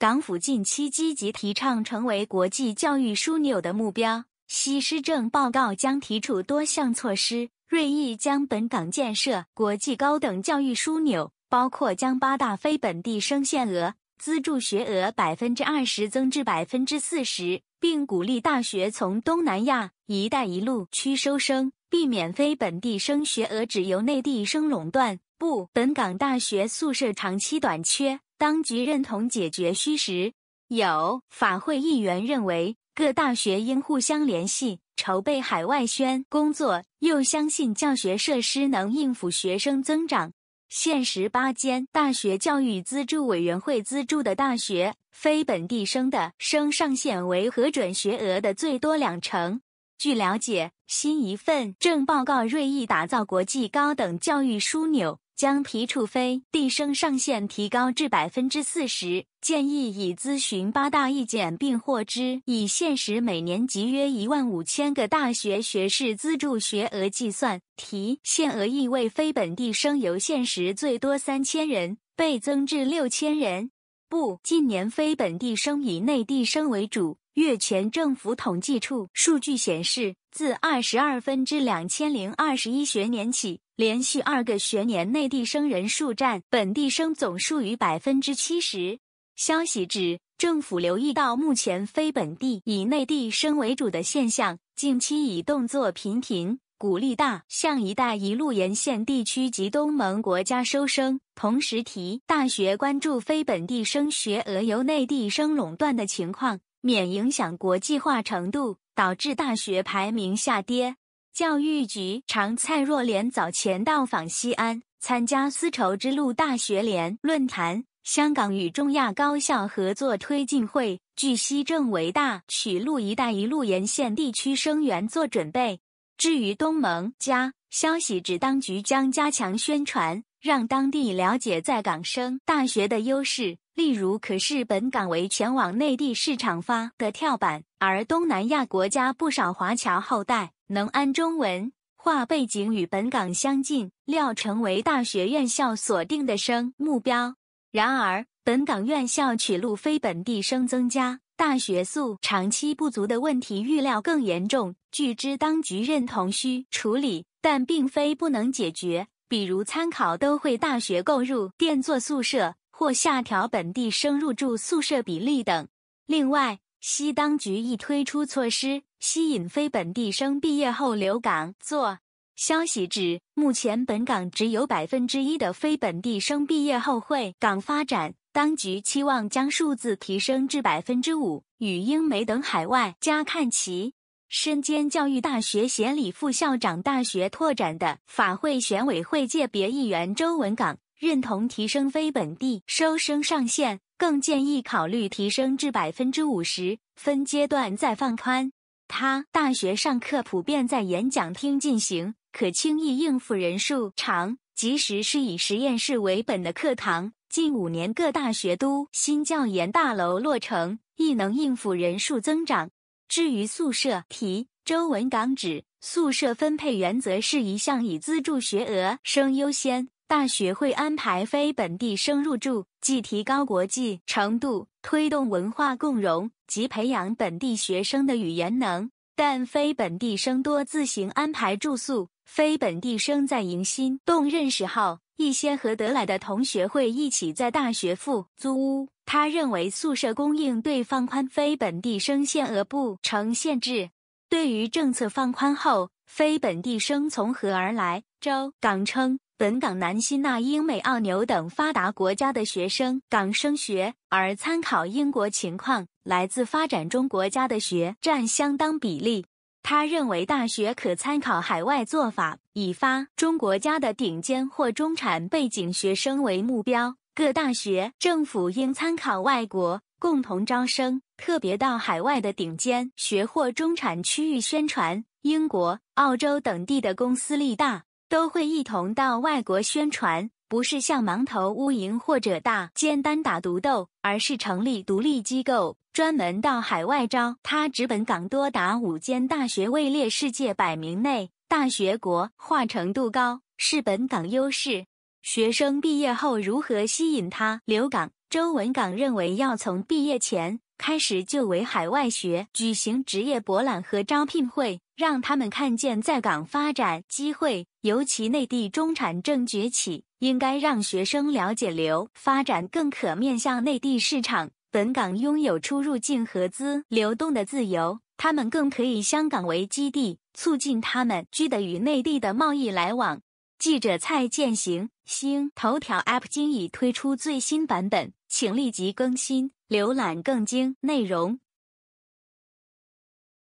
港府近期积极提倡成为国际教育枢纽的目标，西施政报告将提出多项措施，锐意将本港建设国际高等教育枢纽，包括将八大非本地生限额资助学额百分之二十增至百分之四十，并鼓励大学从东南亚“一带一路”区收生，避免非本地生学额只由内地生垄断。不，本港大学宿舍长期短缺。当局认同解决虚实。有法会议员认为，各大学应互相联系，筹备海外宣工作。又相信教学设施能应付学生增长。现时八间大学教育资助委员会资助的大学，非本地生的生上限为核准学额的最多两成。据了解，新一份正报告锐意打造国际高等教育枢纽，将提处非地生上限提高至百分之四十。建议已咨询八大意见并获知，以现实每年集约一万五千个大学学士资助学额计算，提限额意味非本地生由现实最多三千人倍增至六千人。不，近年非本地生以内地生为主。月前，政府统计处数据显示，自二十二分之两千零二十一学年起，连续二个学年内地生人数占本地生总数逾百分之七十。消息指，政府留意到目前非本地以内地生为主的现象，近期已动作频频，鼓励大向“一带一路”沿线地区及东盟国家收生，同时提大学关注非本地升学额由内地生垄断的情况。免影响国际化程度，导致大学排名下跌。教育局长蔡若莲早前到访西安，参加丝绸之路大学联论坛、香港与中亚高校合作推进会。据悉，正为大曲路“一带一路”沿线地区生源做准备。至于东盟，加消息指当局将加强宣传，让当地了解在港生大学的优势。例如，可视本港为前往内地市场发的跳板，而东南亚国家不少华侨后代能安中文化背景与本港相近，料成为大学院校锁定的生目标。然而，本港院校取录非本地生增加，大学宿长期不足的问题预料更严重。据知，当局认同需处理，但并非不能解决。比如，参考都会大学购入电作宿舍。或下调本地生入住宿舍比例等。另外，西当局亦推出措施，吸引非本地生毕业后留港做。消息指，目前本港只有百分之一的非本地生毕业后会港发展，当局期望将数字提升至百分之五，与英美等海外加看齐。身兼教育大学协理副校长、大学拓展的法会选委会界别议员周文港。认同提升非本地收生上限，更建议考虑提升至百分之五十，分阶段再放宽。他大学上课普遍在演讲厅进行，可轻易应付人数。长，即使是以实验室为本的课堂，近五年各大学都新教研大楼落成，亦能应付人数增长。至于宿舍，提周文港指宿舍分配原则是一项以资助学额生优先。大学会安排非本地生入住，既提高国际程度，推动文化共融，及培养本地学生的语言能。但非本地生多自行安排住宿。非本地生在迎新、动认识后，一些和得来的同学会一起在大学附租屋。他认为宿舍供应对放宽非本地生限额不成限制。对于政策放宽后，非本地生从何而来？周港称。本港南希纳英美澳牛等发达国家的学生港升学，而参考英国情况，来自发展中国家的学占相当比例。他认为大学可参考海外做法，以发中国家的顶尖或中产背景学生为目标。各大学政府应参考外国共同招生，特别到海外的顶尖学或中产区域宣传。英国、澳洲等地的公司力大。都会一同到外国宣传，不是像盲头乌蝇或者大尖单打独斗，而是成立独立机构，专门到海外招。他直本港多达五间大学位列世界百名内，大学国化程度高，是本港优势。学生毕业后如何吸引他留港？周文港认为要从毕业前。开始就为海外学举行职业博览和招聘会，让他们看见在港发展机会。尤其内地中产正崛起，应该让学生了解流发展，更可面向内地市场。本港拥有出入境合资流动的自由，他们更可以香港为基地，促进他们居的与内地的贸易来往。记者蔡建行。星头条 App 今已推出最新版本，请立即更新。浏览更精内容。